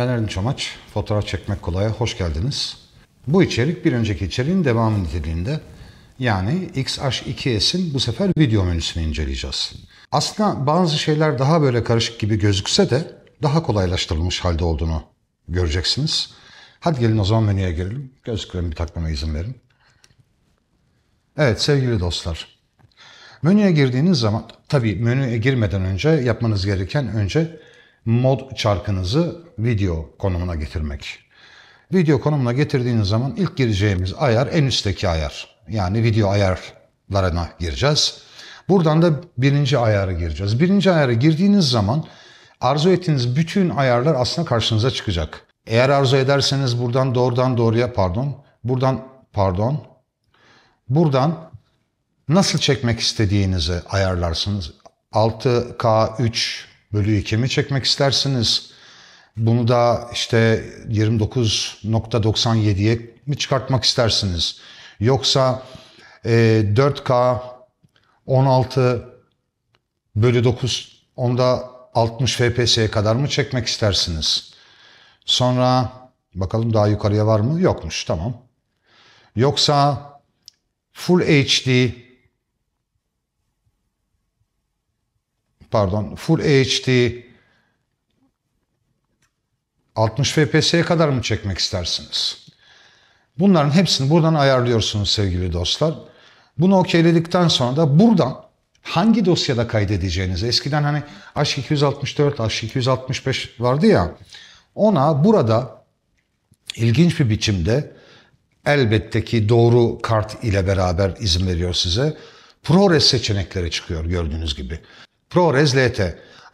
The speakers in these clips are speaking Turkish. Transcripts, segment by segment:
Ben Erlin Çamaç, Fotoğraf Çekmek Kolay'a hoş geldiniz. Bu içerik bir önceki içeriğin devamı niteliğinde yani XH2S'in bu sefer video menüsünü inceleyeceğiz. Aslında bazı şeyler daha böyle karışık gibi gözükse de daha kolaylaştırılmış halde olduğunu göreceksiniz. Hadi gelin o zaman menüye girelim. Gözlüklerimi bir takmama izin verin. Evet sevgili dostlar. Menüye girdiğiniz zaman, tabii menüye girmeden önce yapmanız gereken önce mod çarkınızı video konumuna getirmek. Video konumuna getirdiğiniz zaman ilk gireceğimiz ayar en üstteki ayar. Yani video ayarlarına gireceğiz. Buradan da birinci ayarı gireceğiz. Birinci ayarı girdiğiniz zaman arzu ettiğiniz bütün ayarlar aslında karşınıza çıkacak. Eğer arzu ederseniz buradan doğrudan doğruya pardon, buradan pardon, buradan nasıl çekmek istediğinizi ayarlarsınız. 6K 3 bölü 2 mi çekmek istersiniz? Bunu da işte 29.97'ye mi çıkartmak istersiniz? Yoksa e, 4K 16 bölü 9 onda 60 FPS'ye kadar mı çekmek istersiniz? Sonra bakalım daha yukarıya var mı? Yokmuş tamam. Yoksa Full HD pardon Full HD 60 FPS'ye kadar mı çekmek istersiniz? Bunların hepsini buradan ayarlıyorsunuz sevgili dostlar. Bunu okeyledikten sonra da buradan hangi dosyada kaydedeceğiniz eskiden hani H264, H265 vardı ya ona burada ilginç bir biçimde elbette ki doğru kart ile beraber izin veriyor size. ProRes seçenekleri çıkıyor gördüğünüz gibi. ProRes LT,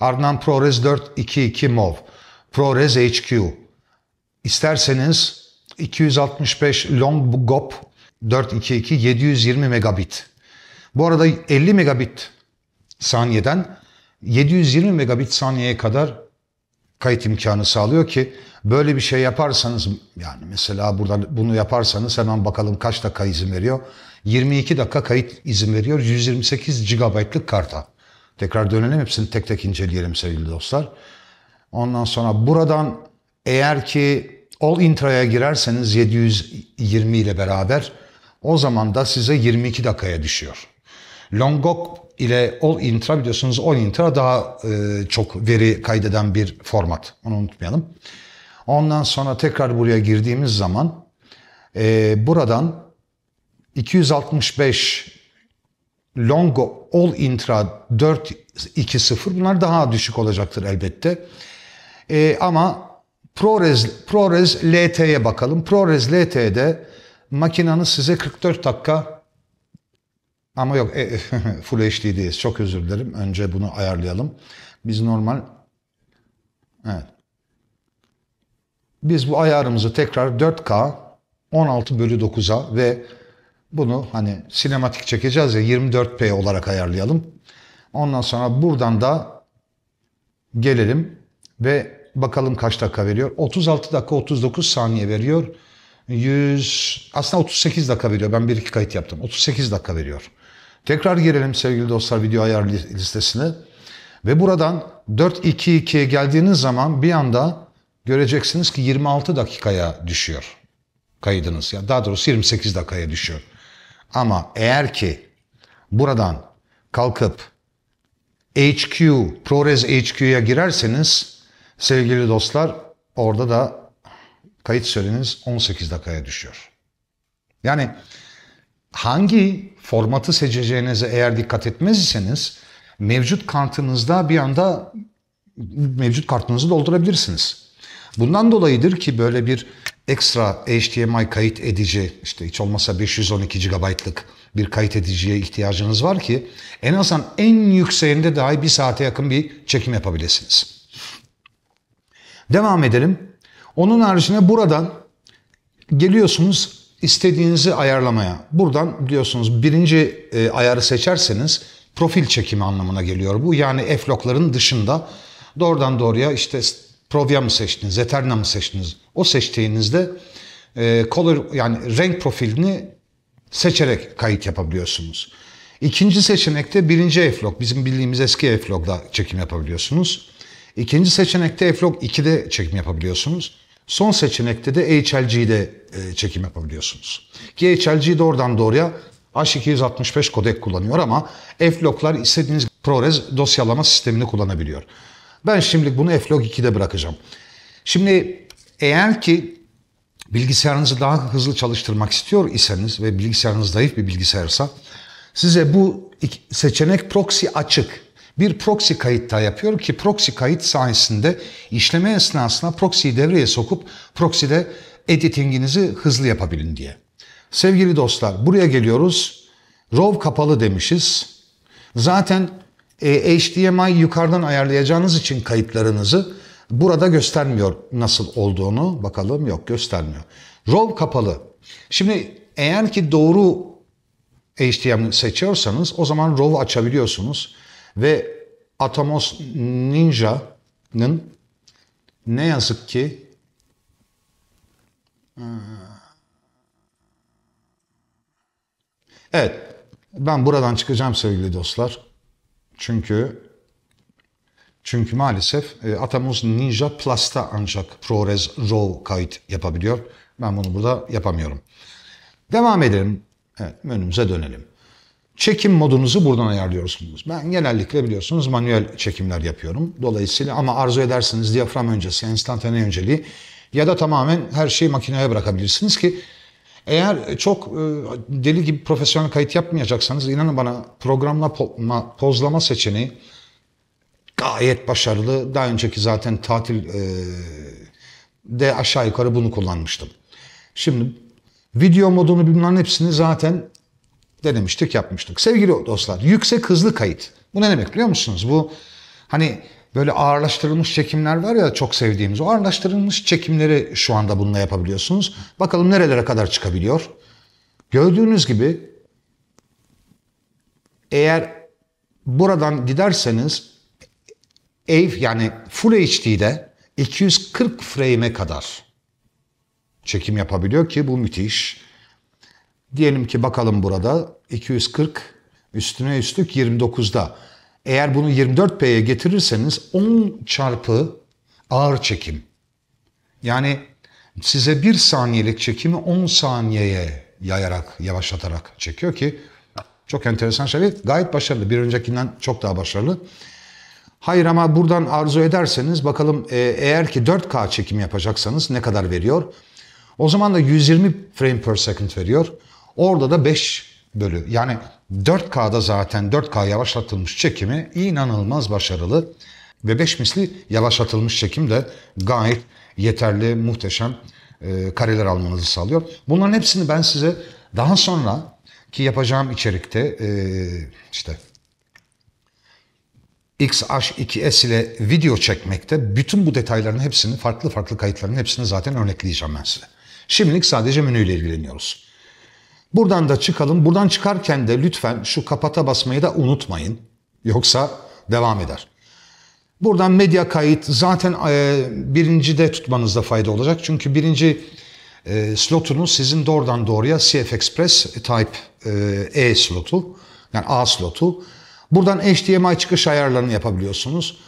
ardından ProRes 422 MOV, ProRes HQ. İsterseniz 265 Long GOP 422 720 megabit. Bu arada 50 megabit saniyeden 720 megabit saniyeye kadar kayıt imkanı sağlıyor ki böyle bir şey yaparsanız yani mesela buradan bunu yaparsanız hemen bakalım kaç dakika izin veriyor. 22 dakika kayıt izin veriyor 128 GB'lık karta. Tekrar dönelim hepsini tek tek inceleyelim sevgili dostlar. Ondan sonra buradan eğer ki All Intra'ya girerseniz 720 ile beraber o zaman da size 22 dakikaya düşüyor. Longok ile All Intra biliyorsunuz All Intra daha e, çok veri kaydeden bir format. Onu unutmayalım. Ondan sonra tekrar buraya girdiğimiz zaman e, buradan 265 Longo, All Intra 4-2-0 bunlar daha düşük olacaktır elbette. E, ama ProRes, ProRes LT'ye bakalım. ProRes LT'de makinanın size 44 dakika ama yok e, Full HD'deyiz. Çok özür dilerim. Önce bunu ayarlayalım. Biz normal evet. Biz bu ayarımızı tekrar 4K 16 bölü 9'a ve bunu hani sinematik çekeceğiz ya 24p olarak ayarlayalım. Ondan sonra buradan da gelelim ve bakalım kaç dakika veriyor. 36 dakika 39 saniye veriyor. 100 aslında 38 dakika veriyor. Ben bir iki kayıt yaptım. 38 dakika veriyor. Tekrar girelim sevgili dostlar video ayar listesine. Ve buradan 4 geldiğiniz zaman bir anda göreceksiniz ki 26 dakikaya düşüyor kaydınız. ya daha doğrusu 28 dakikaya düşüyor. Ama eğer ki buradan kalkıp HQ, ProRes HQ'ya girerseniz sevgili dostlar orada da kayıt süreniz 18 dakikaya düşüyor. Yani hangi formatı seçeceğinize eğer dikkat etmezseniz mevcut kartınızda bir anda mevcut kartınızı doldurabilirsiniz. Bundan dolayıdır ki böyle bir ekstra HDMI kayıt edici işte hiç olmasa 512 GB'lık bir kayıt ediciye ihtiyacınız var ki en azından en yükseğinde dahi bir saate yakın bir çekim yapabilirsiniz. Devam edelim. Onun haricinde buradan geliyorsunuz istediğinizi ayarlamaya. Buradan diyorsunuz birinci e, ayarı seçerseniz profil çekimi anlamına geliyor bu. Yani f-logların dışında doğrudan doğruya işte Provia mı seçtiniz, Zeterna mı seçtiniz? O seçtiğinizde e, color yani renk profilini seçerek kayıt yapabiliyorsunuz. İkinci seçenekte birinci Flog, bizim bildiğimiz eski Flog'da çekim yapabiliyorsunuz. İkinci seçenekte Flog 2'de çekim yapabiliyorsunuz. Son seçenekte de HLG'de e, çekim yapabiliyorsunuz. Ki HLG doğrudan doğruya H265 kodek kullanıyor ama Flog'lar istediğiniz ProRes dosyalama sistemini kullanabiliyor. Ben şimdilik bunu Flog 2'de bırakacağım. Şimdi eğer ki bilgisayarınızı daha hızlı çalıştırmak istiyor iseniz ve bilgisayarınız zayıf bir bilgisayarsa size bu seçenek proxy açık. Bir proxy kayıt daha yapıyor ki proxy kayıt sayesinde işleme esnasında proxy'yi devreye sokup proxy'de editinginizi hızlı yapabilin diye. Sevgili dostlar buraya geliyoruz. RAW kapalı demişiz. Zaten e, HDMI yukarıdan ayarlayacağınız için kayıtlarınızı burada göstermiyor nasıl olduğunu. Bakalım yok göstermiyor. RAW kapalı. Şimdi eğer ki doğru HDMI seçiyorsanız o zaman RAW açabiliyorsunuz. Ve Atomos Ninja'nın ne yazık ki ee, Evet. Ben buradan çıkacağım sevgili dostlar. Çünkü çünkü maalesef e, Atamuz Ninja Plus'ta ancak ProRes RAW kayıt yapabiliyor. Ben bunu burada yapamıyorum. Devam edelim. Evet, menümüze dönelim. Çekim modunuzu buradan ayarlıyorsunuz. Ben genellikle biliyorsunuz manuel çekimler yapıyorum. Dolayısıyla ama arzu ederseniz diyafram öncesi, enstantane önceliği ya da tamamen her şeyi makineye bırakabilirsiniz ki eğer çok e, deli gibi profesyonel kayıt yapmayacaksanız inanın bana programla pozlama seçeneği gayet başarılı. Daha önceki zaten tatil e, de aşağı yukarı bunu kullanmıştım. Şimdi video modunu bunların hepsini zaten denemiştik, yapmıştık. Sevgili dostlar, yüksek hızlı kayıt. Bu ne demek biliyor musunuz? Bu hani böyle ağırlaştırılmış çekimler var ya çok sevdiğimiz. O ağırlaştırılmış çekimleri şu anda bununla yapabiliyorsunuz. Bakalım nerelere kadar çıkabiliyor. Gördüğünüz gibi eğer buradan giderseniz ev yani Full HD'de 240 frame'e kadar çekim yapabiliyor ki bu müthiş. Diyelim ki bakalım burada 240 üstüne üstlük 29'da. Eğer bunu 24P'ye getirirseniz 10 çarpı ağır çekim. Yani size bir saniyelik çekimi 10 saniyeye yayarak, yavaşlatarak çekiyor ki çok enteresan şey. Gayet başarılı. Bir öncekinden çok daha başarılı. Hayır ama buradan arzu ederseniz bakalım e, eğer ki 4K çekim yapacaksanız ne kadar veriyor? O zaman da 120 frame per second veriyor. Orada da 5 bölü. Yani 4K'da zaten 4K yavaşlatılmış çekimi inanılmaz başarılı ve 5 misli yavaşlatılmış çekim de gayet yeterli, muhteşem e, kareler almanızı sağlıyor. Bunların hepsini ben size daha sonra ki yapacağım içerikte e, işte XH2S ile video çekmekte bütün bu detayların hepsini, farklı farklı kayıtların hepsini zaten örnekleyeceğim ben size. Şimdilik sadece menüyle ilgileniyoruz. Buradan da çıkalım. Buradan çıkarken de lütfen şu kapata basmayı da unutmayın. Yoksa devam eder. Buradan medya kayıt zaten e, birinci de tutmanızda fayda olacak. Çünkü birinci e, slotunuz sizin doğrudan doğruya CF Express e, Type E slotu yani A slotu. Buradan HDMI çıkış ayarlarını yapabiliyorsunuz.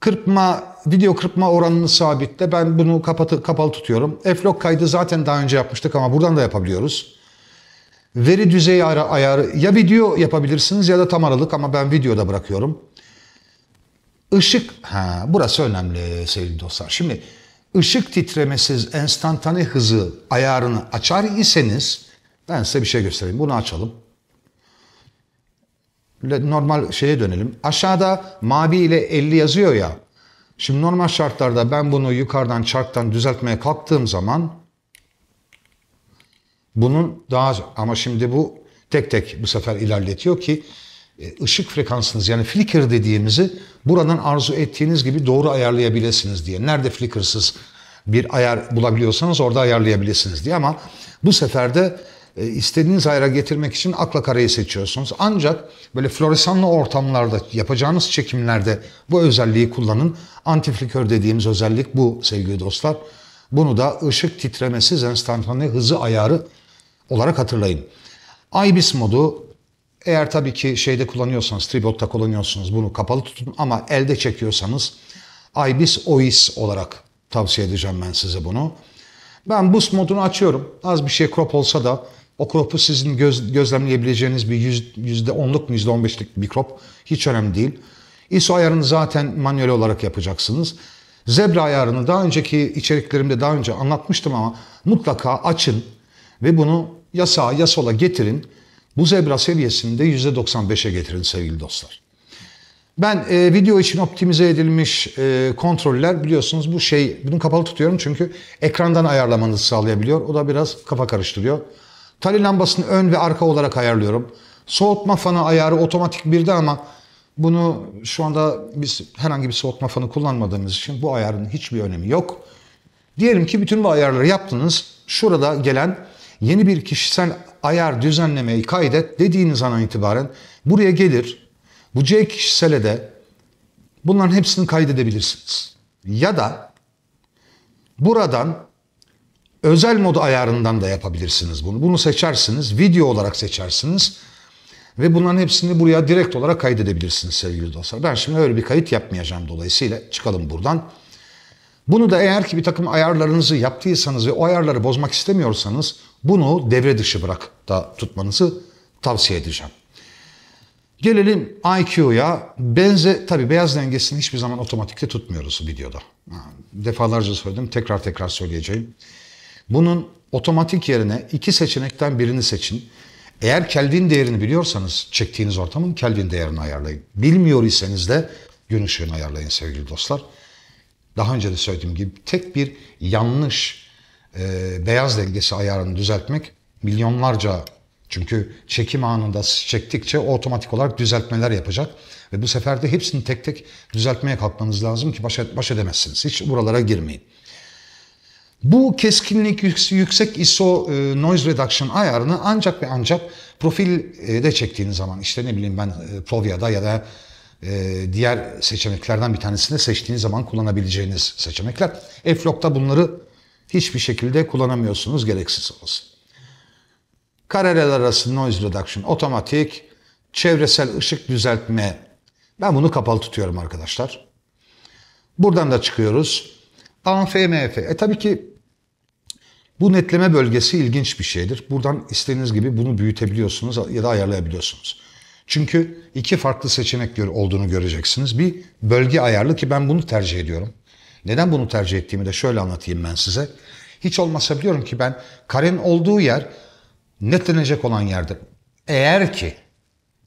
Kırpma, video kırpma oranını sabitle. Ben bunu kapatı, kapalı tutuyorum. F-Log kaydı zaten daha önce yapmıştık ama buradan da yapabiliyoruz. Veri düzeyi ayarı ya video yapabilirsiniz ya da tam aralık ama ben videoda bırakıyorum. Işık, ha, burası önemli sevgili dostlar. Şimdi ışık titremesiz enstantane hızı ayarını açar iseniz ben size bir şey göstereyim. Bunu açalım. Normal şeye dönelim. Aşağıda mavi ile 50 yazıyor ya. Şimdi normal şartlarda ben bunu yukarıdan çarktan düzeltmeye kalktığım zaman bunun daha ama şimdi bu tek tek bu sefer ilerletiyor ki e, ışık frekansınız yani flicker dediğimizi buradan arzu ettiğiniz gibi doğru ayarlayabilirsiniz diye. Nerede flickersız bir ayar bulabiliyorsanız orada ayarlayabilirsiniz diye ama bu sefer de e, istediğiniz ayara getirmek için akla kareyi seçiyorsunuz. Ancak böyle floresanlı ortamlarda yapacağınız çekimlerde bu özelliği kullanın. anti flicker dediğimiz özellik bu sevgili dostlar. Bunu da ışık titremesi zenstantanlı hızı ayarı olarak hatırlayın. IBIS modu eğer tabii ki şeyde kullanıyorsanız, tribotta kullanıyorsunuz bunu kapalı tutun ama elde çekiyorsanız IBIS OIS olarak tavsiye edeceğim ben size bunu. Ben boost modunu açıyorum. Az bir şey crop olsa da o crop'u sizin göz, gözlemleyebileceğiniz bir yüzde onluk mu yüzde on bir crop hiç önemli değil. ISO ayarını zaten manuel olarak yapacaksınız. Zebra ayarını daha önceki içeriklerimde daha önce anlatmıştım ama mutlaka açın ve bunu ya sağa ya sola getirin. Bu zebra seviyesinde %95'e getirin sevgili dostlar. Ben e, video için optimize edilmiş e, kontroller biliyorsunuz bu şey bunu kapalı tutuyorum çünkü ekrandan ayarlamanızı sağlayabiliyor. O da biraz kafa karıştırıyor. Tali lambasını ön ve arka olarak ayarlıyorum. Soğutma fanı ayarı otomatik birde ama bunu şu anda biz herhangi bir soğutma fanı kullanmadığımız için bu ayarın hiçbir önemi yok. Diyelim ki bütün bu ayarları yaptınız. Şurada gelen yeni bir kişisel ayar düzenlemeyi kaydet dediğiniz an itibaren buraya gelir. Bu C kişisele de bunların hepsini kaydedebilirsiniz. Ya da buradan özel modu ayarından da yapabilirsiniz bunu. Bunu seçersiniz, video olarak seçersiniz ve bunların hepsini buraya direkt olarak kaydedebilirsiniz sevgili dostlar. Ben şimdi öyle bir kayıt yapmayacağım dolayısıyla çıkalım buradan. Bunu da eğer ki bir takım ayarlarınızı yaptıysanız ve o ayarları bozmak istemiyorsanız bunu devre dışı bırak da tutmanızı tavsiye edeceğim. Gelelim IQ'ya. Benze, tabi beyaz dengesini hiçbir zaman otomatikte tutmuyoruz videoda. Defalarca söyledim, tekrar tekrar söyleyeceğim. Bunun otomatik yerine iki seçenekten birini seçin. Eğer Kelvin değerini biliyorsanız çektiğiniz ortamın Kelvin değerini ayarlayın. Bilmiyor iseniz de gün ışığını ayarlayın sevgili dostlar. Daha önce de söylediğim gibi tek bir yanlış e, beyaz dengesi ayarını düzeltmek milyonlarca çünkü çekim anında çektikçe otomatik olarak düzeltmeler yapacak. Ve bu sefer de hepsini tek tek düzeltmeye kalkmanız lazım ki baş, baş edemezsiniz. Hiç buralara girmeyin. Bu keskinlik yüksek ISO e, noise reduction ayarını ancak ve ancak profilde çektiğiniz zaman işte ne bileyim ben e, Provia'da ya da e, diğer seçeneklerden bir tanesinde seçtiğiniz zaman kullanabileceğiniz seçenekler. F-Log'da bunları hiçbir şekilde kullanamıyorsunuz gereksiz olsun. Kareler arası noise reduction otomatik, çevresel ışık düzeltme. Ben bunu kapalı tutuyorum arkadaşlar. Buradan da çıkıyoruz. ANFMF. E tabii ki bu netleme bölgesi ilginç bir şeydir. Buradan istediğiniz gibi bunu büyütebiliyorsunuz ya da ayarlayabiliyorsunuz. Çünkü iki farklı seçenek olduğunu göreceksiniz. Bir bölge ayarlı ki ben bunu tercih ediyorum. Neden bunu tercih ettiğimi de şöyle anlatayım ben size. Hiç olmazsa biliyorum ki ben karenin olduğu yer netlenecek olan yerde. Eğer ki,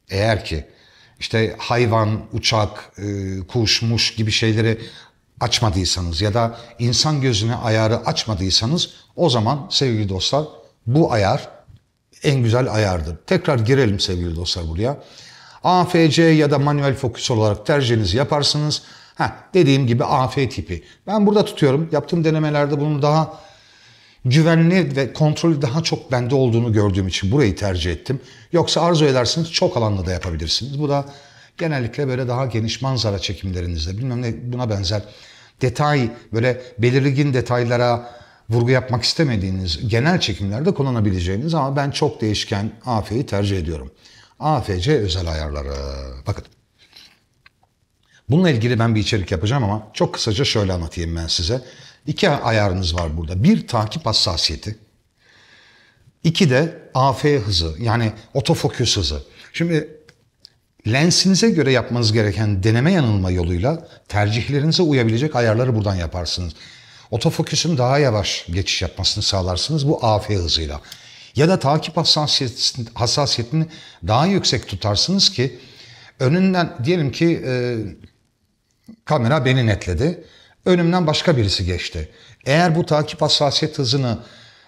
eğer ki işte hayvan, uçak, e, kuş, muş gibi şeyleri açmadıysanız ya da insan gözüne ayarı açmadıysanız o zaman sevgili dostlar bu ayar en güzel ayardır. Tekrar girelim sevgili dostlar buraya. AFC ya da manuel fokus olarak tercihinizi yaparsınız. Ha, dediğim gibi AF tipi. Ben burada tutuyorum. Yaptığım denemelerde bunun daha güvenli ve kontrolü daha çok bende olduğunu gördüğüm için burayı tercih ettim. Yoksa arzu edersiniz çok alanlı da yapabilirsiniz. Bu da genellikle böyle daha geniş manzara çekimlerinizde bilmem ne buna benzer detay böyle belirgin detaylara vurgu yapmak istemediğiniz genel çekimlerde kullanabileceğiniz ama ben çok değişken AF'yi tercih ediyorum. AFC özel ayarları. Bakın Bununla ilgili ben bir içerik yapacağım ama çok kısaca şöyle anlatayım ben size. İki ayarınız var burada. Bir takip hassasiyeti. İki de AF hızı yani otofokus hızı. Şimdi lensinize göre yapmanız gereken deneme yanılma yoluyla tercihlerinize uyabilecek ayarları buradan yaparsınız. Otofokusun daha yavaş geçiş yapmasını sağlarsınız bu AF hızıyla. Ya da takip hassasiyetini daha yüksek tutarsınız ki önünden diyelim ki e, Kamera beni netledi. Önümden başka birisi geçti. Eğer bu takip hassasiyet hızını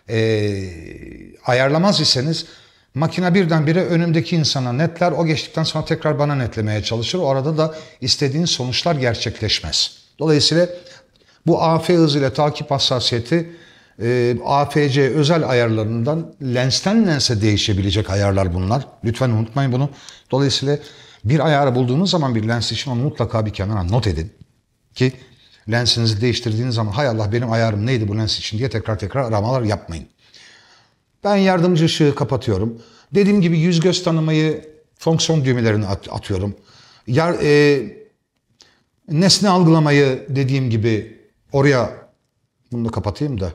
e, ayarlamaz iseniz makine birdenbire önümdeki insana netler. O geçtikten sonra tekrar bana netlemeye çalışır. O arada da istediğiniz sonuçlar gerçekleşmez. Dolayısıyla bu AF hızıyla takip hassasiyeti e, AFC özel ayarlarından lensten lense değişebilecek ayarlar bunlar. Lütfen unutmayın bunu. Dolayısıyla bir ayarı bulduğunuz zaman bir lens için onu mutlaka bir kenara not edin. Ki lensinizi değiştirdiğiniz zaman hay Allah benim ayarım neydi bu lens için diye tekrar tekrar aramalar yapmayın. Ben yardımcı ışığı kapatıyorum. Dediğim gibi yüz göz tanımayı fonksiyon düğmelerini at atıyorum. Yer, e, nesne algılamayı dediğim gibi oraya bunu da kapatayım da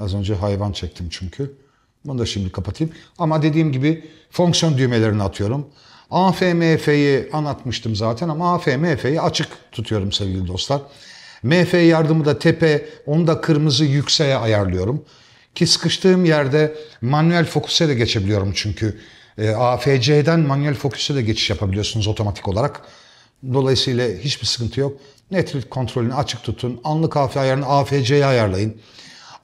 az önce hayvan çektim çünkü. Bunu da şimdi kapatayım. Ama dediğim gibi fonksiyon düğmelerini atıyorum. AFMF'yi anlatmıştım zaten ama AFMF'yi açık tutuyorum sevgili dostlar. MF yardımı da tepe, onu da kırmızı yükseğe ayarlıyorum. Ki sıkıştığım yerde manuel fokusa da geçebiliyorum çünkü. E, AFC'den manuel fokusa da geçiş yapabiliyorsunuz otomatik olarak. Dolayısıyla hiçbir sıkıntı yok. Netrit kontrolünü açık tutun. Anlık AF ayarını AFC'ye ayarlayın.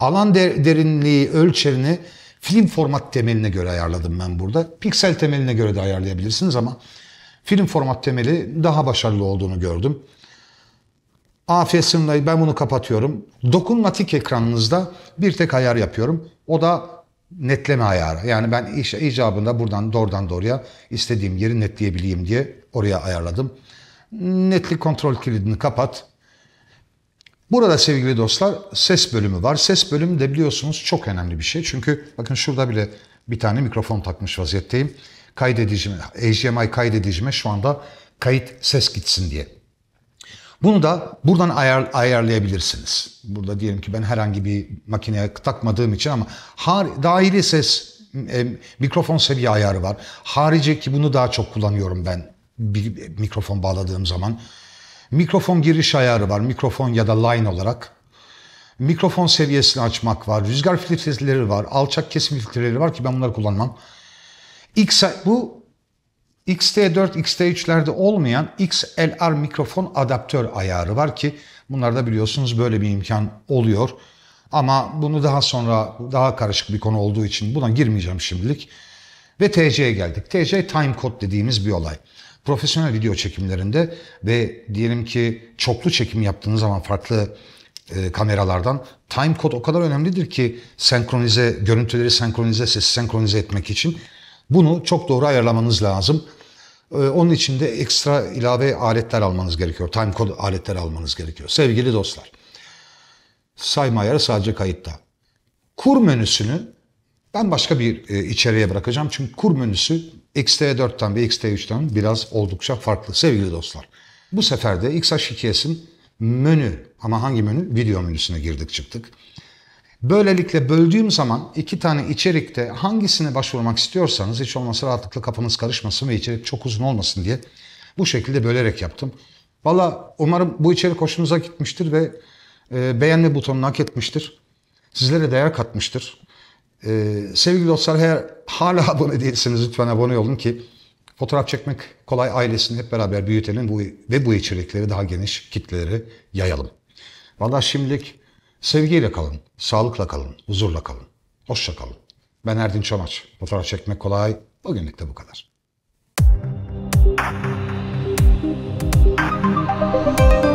Alan derinliği ölçerini Film format temeline göre ayarladım ben burada. Piksel temeline göre de ayarlayabilirsiniz ama film format temeli daha başarılı olduğunu gördüm. AF sınırlayı ben bunu kapatıyorum. Dokunmatik ekranınızda bir tek ayar yapıyorum. O da netleme ayarı. Yani ben icabında buradan doğrudan doğruya istediğim yeri netleyebileyim diye oraya ayarladım. Netlik kontrol kilidini kapat. Burada sevgili dostlar ses bölümü var. Ses bölümü de biliyorsunuz çok önemli bir şey. Çünkü bakın şurada bile bir tane mikrofon takmış vaziyetteyim. Kaydedicime, HDMI kaydedicime şu anda kayıt ses gitsin diye. Bunu da buradan ayar, ayarlayabilirsiniz. Burada diyelim ki ben herhangi bir makineye takmadığım için ama har, dahili ses e, mikrofon seviye ayarı var. Harici ki bunu daha çok kullanıyorum ben bir mikrofon bağladığım zaman. Mikrofon giriş ayarı var. Mikrofon ya da line olarak. Mikrofon seviyesini açmak var. Rüzgar filtreleri var. Alçak kesim filtreleri var ki ben bunları kullanmam. X, bu XT4, XT3'lerde olmayan XLR mikrofon adaptör ayarı var ki bunlarda biliyorsunuz böyle bir imkan oluyor. Ama bunu daha sonra daha karışık bir konu olduğu için buna girmeyeceğim şimdilik. Ve TC'ye geldik. TC time code dediğimiz bir olay profesyonel video çekimlerinde ve diyelim ki çoklu çekim yaptığınız zaman farklı e, kameralardan time code o kadar önemlidir ki senkronize görüntüleri senkronize sesi senkronize etmek için bunu çok doğru ayarlamanız lazım. E, onun için de ekstra ilave aletler almanız gerekiyor. Time code aletler almanız gerekiyor. Sevgili dostlar. Sayma ayarı sadece kayıtta. Kur menüsünü ben başka bir e, içeriğe bırakacağım. Çünkü kur menüsü XT4'ten ve XT3'ten biraz oldukça farklı sevgili dostlar. Bu sefer de XH2S'in menü ama hangi menü? Video menüsüne girdik çıktık. Böylelikle böldüğüm zaman iki tane içerikte hangisine başvurmak istiyorsanız hiç olmasa rahatlıkla kafanız karışmasın ve içerik çok uzun olmasın diye bu şekilde bölerek yaptım. Valla umarım bu içerik hoşunuza gitmiştir ve e, beğenme butonunu hak etmiştir. Sizlere değer katmıştır. Ee, sevgili dostlar eğer hala abone değilseniz lütfen abone olun ki fotoğraf çekmek kolay ailesini hep beraber büyütelim bu, ve bu içerikleri daha geniş kitlelere yayalım. Valla şimdilik sevgiyle kalın, sağlıkla kalın, huzurla kalın. Hoşça kalın. Ben Erdin Çomaç. Fotoğraf çekmek kolay. Bugünlük de bu kadar. Thank